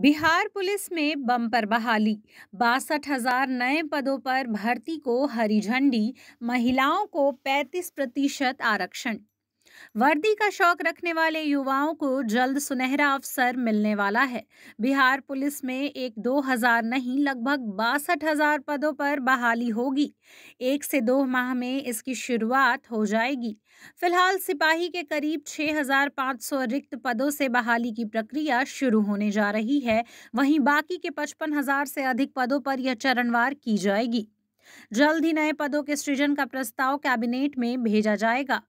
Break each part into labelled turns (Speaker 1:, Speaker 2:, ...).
Speaker 1: Bihar police में bumper बहाली बासठ हजार नए पदों पर भर्ती को हरी झंडी महिलाओं को 35 प्रतिशत आरक्षण वर्दी का शौक रखने वाले युवाओं को जल्द सुनहरा अवसर मिलने वाला है बिहार पुलिस में एक दो हजार नहीं लगभग बासठ हजार पदों पर बहाली होगी एक से दो माह में इसकी शुरुआत हो जाएगी फिलहाल सिपाही के करीब 6,500 रिक्त पदों से बहाली की प्रक्रिया शुरू होने जा रही है वहीं बाकी के 55,000 से अधिक पदों पर यह चरणवार की जाएगी जल्द ही नए पदों के सृजन का प्रस्ताव कैबिनेट में भेजा जाएगा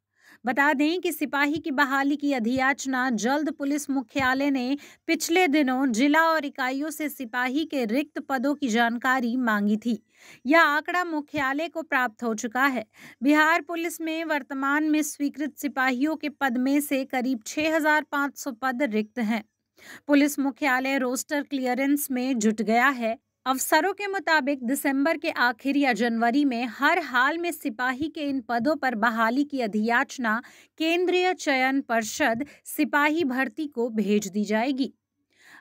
Speaker 1: बता दें कि सिपाही की बहाली की अधियाचना जल्द पुलिस मुख्यालय ने पिछले दिनों जिला और इकाइयों से सिपाही के रिक्त पदों की जानकारी मांगी थी यह आंकड़ा मुख्यालय को प्राप्त हो चुका है बिहार पुलिस में वर्तमान में स्वीकृत सिपाहियों के पद में से करीब 6,500 पद रिक्त हैं पुलिस मुख्यालय रोस्टर क्लियरेंस में जुट गया है अफसरों के मुताबिक दिसंबर के आखिर या जनवरी में हर हाल में सिपाही के इन पदों पर बहाली की अधियाचना केंद्रीय चयन पर्षद सिपाही भर्ती को भेज दी जाएगी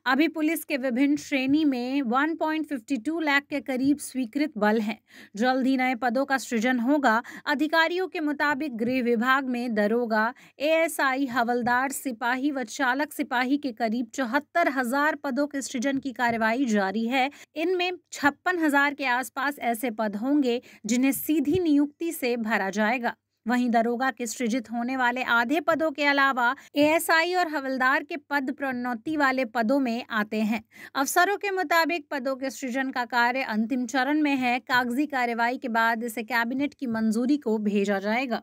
Speaker 1: अभी पुलिस के विभिन्न श्रेणी में 1.52 लाख के करीब स्वीकृत बल हैं जल्द ही नए पदों का सृजन होगा अधिकारियों के मुताबिक गृह विभाग में दरोगा एएसआई हवलदार सिपाही व चालक सिपाही के करीब चौहत्तर हजार पदों के सृजन की कार्रवाई जारी है इनमें छप्पन हजार के आसपास ऐसे पद होंगे जिन्हें सीधी नियुक्ति से भरा जाएगा वहीं दरोगा के सृजित होने वाले आधे पदों के अलावा एएसआई और हवलदार के पद प्रोन्नति वाले पदों में आते हैं अफसरों के मुताबिक पदों के सृजन का कार्य अंतिम चरण में है कागजी कार्यवाही के बाद इसे कैबिनेट की मंजूरी को भेजा जाएगा